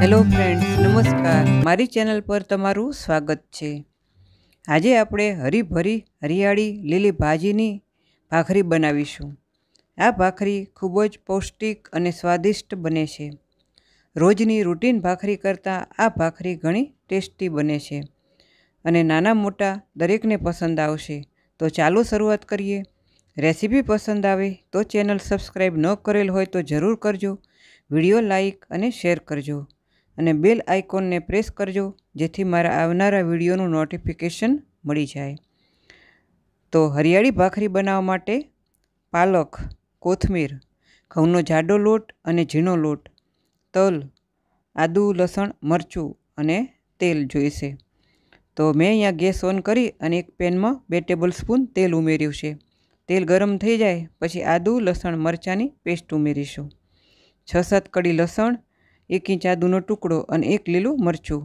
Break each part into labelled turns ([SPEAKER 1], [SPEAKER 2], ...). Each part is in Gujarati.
[SPEAKER 1] હેલો ફ્રેન્ડ્સ નમસ્કાર મારી ચેનલ પર તમારું સ્વાગત છે આજે આપણે હરીભરી હરિયાળી લીલી ભાજીની ભાખરી બનાવીશું આ ભાખરી ખૂબ જ પૌષ્ટિક અને સ્વાદિષ્ટ બને છે રોજની રૂટીન ભાખરી કરતાં આ ભાખરી ઘણી ટેસ્ટી બને છે અને નાના મોટા દરેકને પસંદ આવશે તો ચાલો શરૂઆત કરીએ રેસીપી પસંદ આવે તો ચેનલ સબસ્ક્રાઈબ ન કરેલ હોય તો જરૂર કરજો વિડીયો લાઇક અને શેર કરજો અને બેલ આઇકોનને પ્રેસ કરજો જેથી મારા આવનારા વિડીયોનું નોટિફિકેશન મળી જાય તો હરિયાળી ભાખરી બનાવવા માટે પાલક કોથમીર ઘઉંનો જાડો લોટ અને ઝીણો લોટ તલ આદું લસણ મરચું અને તેલ જોઈશે તો મેં અહીંયા ગેસ ઓન કરી અને એક પેનમાં બે ટેબલ સ્પૂન તેલ ઉમેર્યું છે તેલ ગરમ થઈ જાય પછી આદું લસણ મરચાંની પેસ્ટ ઉમેરીશું છ સાત કડી લસણ એક ઇંચ આદુનો ટુકડો અને એક લીલું મરચું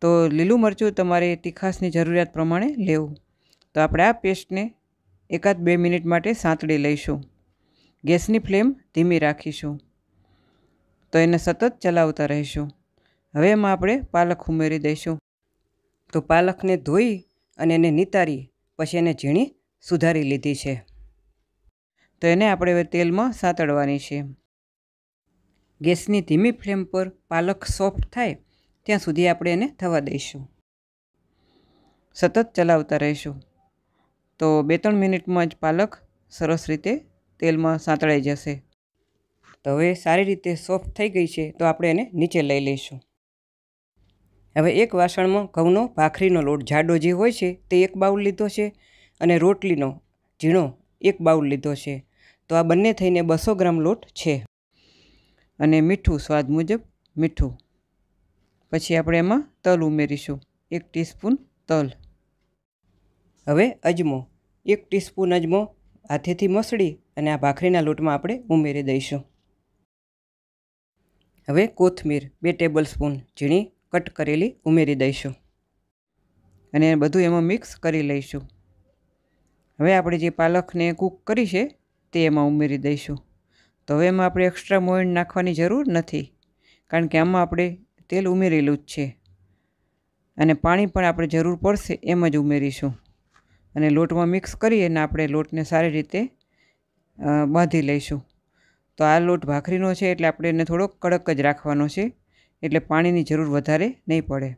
[SPEAKER 1] તો લીલું મરચું તમારે તીખાસની જરૂરિયાત પ્રમાણે લેવું તો આપણે આ પેસ્ટને એકાદ બે મિનિટ માટે સાંતળી લઈશું ગેસની ફ્લેમ ધીમી રાખીશું તો એને સતત ચલાવતા રહીશું હવે એમાં આપણે પાલક ઉમેરી દઈશું તો પાલકને ધોઈ અને એને નિતારી પછી એને ઝીણી સુધારી લીધી છે તો એને આપણે હવે તેલમાં સાંતળવાની છે ગેસની ધીમી ફ્લેમ પર પાલક સોફ્ટ થાય ત્યાં સુધી આપણે એને થવા દઈશું સતત ચલાવતા રહીશું તો બે ત્રણ મિનિટમાં જ પાલક સરસ રીતે તેલમાં સાંતળાઈ જશે તો હવે સારી રીતે સોફ્ટ થઈ ગઈ છે તો આપણે એને નીચે લઈ લઈશું હવે એક વાસણમાં ઘઉંનો ભાખરીનો લોટ જાડો જે હોય છે તે એક બાઉલ લીધો છે અને રોટલીનો ઝીણો એક બાઉલ લીધો છે તો આ બંને થઈને બસો ગ્રામ લોટ છે અને મીઠું સ્વાદ મુજબ મીઠું પછી આપણે એમાં તલ ઉમેરીશું એક ટીસ્પૂન તલ હવે અજમો એક ટીસ્પૂન અજમો હાથેથી મસળી અને આ ભાખરીના લોટમાં આપણે ઉમેરી દઈશું હવે કોથમીર બે ટેબલ સ્પૂન ઝીણી કટ કરેલી ઉમેરી દઈશું અને બધું એમાં મિક્સ કરી લઈશું હવે આપણે જે પાલખને કૂક કરી છે તે એમાં ઉમેરી દઈશું તો હવે એમાં આપણે એક્સ્ટ્રા મોયણ નાખવાની જરૂર નથી કારણ કે આમાં આપણે તેલ ઉમેરેલું જ છે અને પાણી પણ આપણે જરૂર પડશે એમ જ ઉમેરીશું અને લોટમાં મિક્સ કરી અને આપણે લોટને સારી રીતે બાંધી લઈશું તો આ લોટ ભાખરીનો છે એટલે આપણે એને થોડોક કડક જ રાખવાનો છે એટલે પાણીની જરૂર વધારે નહીં પડે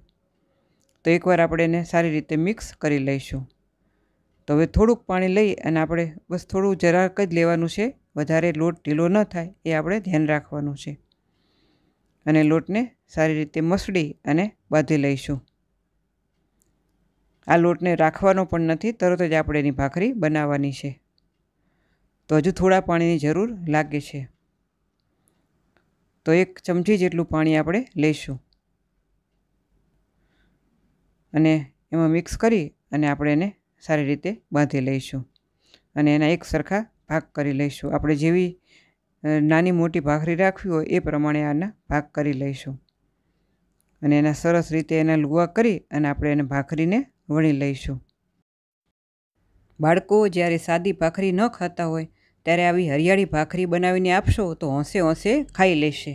[SPEAKER 1] તો એકવાર આપણે એને સારી રીતે મિક્સ કરી લઈશું તો હવે થોડુંક પાણી લઈ અને આપણે બસ થોડું જરાક જ લેવાનું છે વધારે લોટ ઢીલો ન થાય એ આપણે ધ્યાન રાખવાનું છે અને લોટને સારી રીતે મસળી અને બાંધી લઈશું આ લોટને રાખવાનો પણ નથી તરત જ આપણે એની ભાખરી બનાવવાની છે તો હજુ થોડા પાણીની જરૂર લાગે છે તો એક ચમચી જેટલું પાણી આપણે લઈશું અને એમાં મિક્સ કરી અને આપણે એને સારી રીતે બાંધી લઈશું અને એના એક સરખા ભાગ કરી લઈશું આપણે જેવી નાની મોટી ભાખરી રાખવી હોય એ પ્રમાણે આના ભાગ કરી લઈશું અને એના સરસ રીતે એના લુવા કરી અને આપણે એને ભાખરીને વણી લઈશું બાળકો જ્યારે સાદી ભાખરી ન ખાતા હોય ત્યારે આવી હરિયાળી ભાખરી બનાવીને આપશો તો હોંશે હોંશે ખાઈ લેશે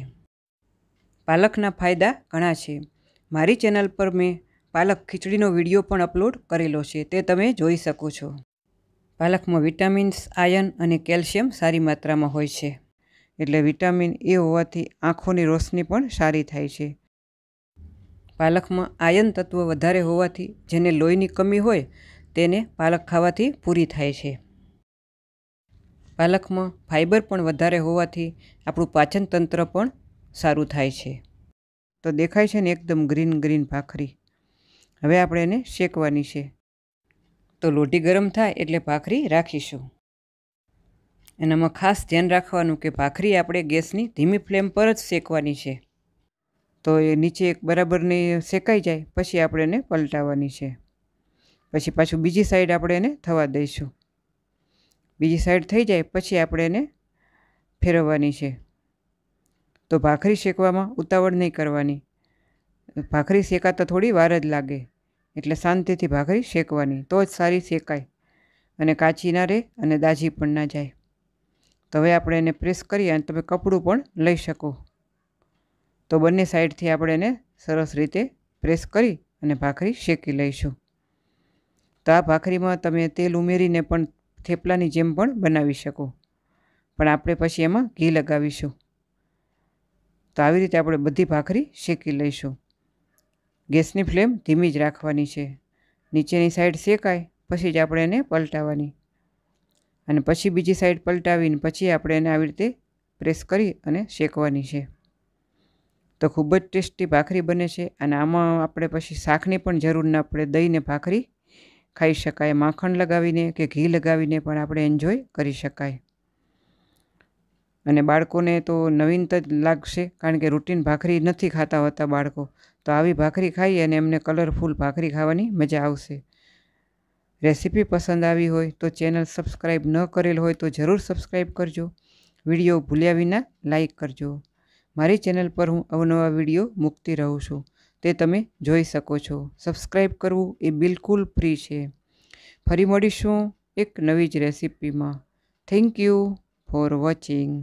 [SPEAKER 1] પાલકના ફાયદા ઘણા છે મારી ચેનલ પર મેં પાલક ખીચડીનો વિડીયો પણ અપલોડ કરેલો છે તે તમે જોઈ શકો છો પાલકમાં વિટામિન્સ આયન અને કેલ્શિયમ સારી માત્રામાં હોય છે એટલે વિટામિન એ હોવાથી આંખોની રોશની પણ સારી થાય છે પાલકમાં આયન તત્વ વધારે હોવાથી જેને લોહીની કમી હોય તેને પાલક ખાવાથી પૂરી થાય છે પાલકમાં ફાઈબર પણ વધારે હોવાથી આપણું પાચન તંત્ર પણ સારું થાય છે તો દેખાય છે ને એકદમ ગ્રીન ગ્રીન ભાખરી હવે આપણે એને શેકવાની છે તો લોટી ગરમ થાય એટલે ભાખરી રાખીશું એનામાં ખાસ ધ્યાન રાખવાનું કે ભાખરી આપણે ગેસની ધીમી ફ્લેમ પર જ શેકવાની છે તો એ નીચે એક બરાબરની શેકાઈ જાય પછી આપણે એને પલટાવવાની છે પછી પાછું બીજી સાઈડ આપણે એને થવા દઈશું બીજી સાઈડ થઈ જાય પછી આપણે એને ફેરવવાની છે તો ભાખરી શેકવામાં ઉતાવળ નહીં કરવાની ભાખરી શેકાતા થોડી વાર જ લાગે એટલે શાંતિથી ભાખરી શેકવાની તો જ સારી શેકાય અને કાચી ના રહે અને દાજી પણ ના જાય તો હવે આપણે એને પ્રેસ કરીએ અને તમે કપડું પણ લઈ શકો તો બંને સાઈડથી આપણે એને સરસ રીતે પ્રેસ કરી અને ભાખરી શેકી લઈશું તો આ ભાખરીમાં તમે તેલ ઉમેરીને પણ થેપલાની જેમ પણ બનાવી શકો પણ આપણે પછી એમાં ઘી લગાવીશું તો આવી રીતે આપણે બધી ભાખરી શેકી લઈશું ગેસની ફ્લેમ ધીમી જ રાખવાની છે નીચેની સાઈડ શેકાય પછી જ આપણે એને પલટાવવાની અને પછી બીજી સાઈડ પલટાવીને પછી આપણે એને આવી રીતે પ્રેસ કરી અને શેકવાની છે તો ખૂબ જ ટેસ્ટી ભાખરી બને છે અને આમાં આપણે પછી શાકની પણ જરૂર ના પડે દહીંને ભાખરી ખાઈ શકાય માખણ લગાવીને કે ઘી લગાવીને પણ આપણે એન્જોય કરી શકાય અને બાળકોને તો નવીનતા જ લાગશે કારણ કે રૂટીન ભાખરી નથી ખાતા હોતા બાળકો તો આવી ભાખરી ખાઈ અને એમને કલરફુલ ભાખરી ખાવાની મજા આવશે રેસીપી પસંદ આવી હોય તો ચેનલ સબસ્ક્રાઈબ ન કરેલ હોય તો જરૂર સબસ્ક્રાઈબ કરજો વિડીયો ભૂલ્યા વિના લાઈક કરજો મારી ચેનલ પર હું અવનવા વિડીયો મૂકતી રહું છું તે તમે જોઈ શકો છો સબસ્ક્રાઈબ કરવું એ બિલકુલ ફ્રી છે ફરી મળીશું એક નવી જ રેસીપીમાં થેન્ક યુ ફોર વોચિંગ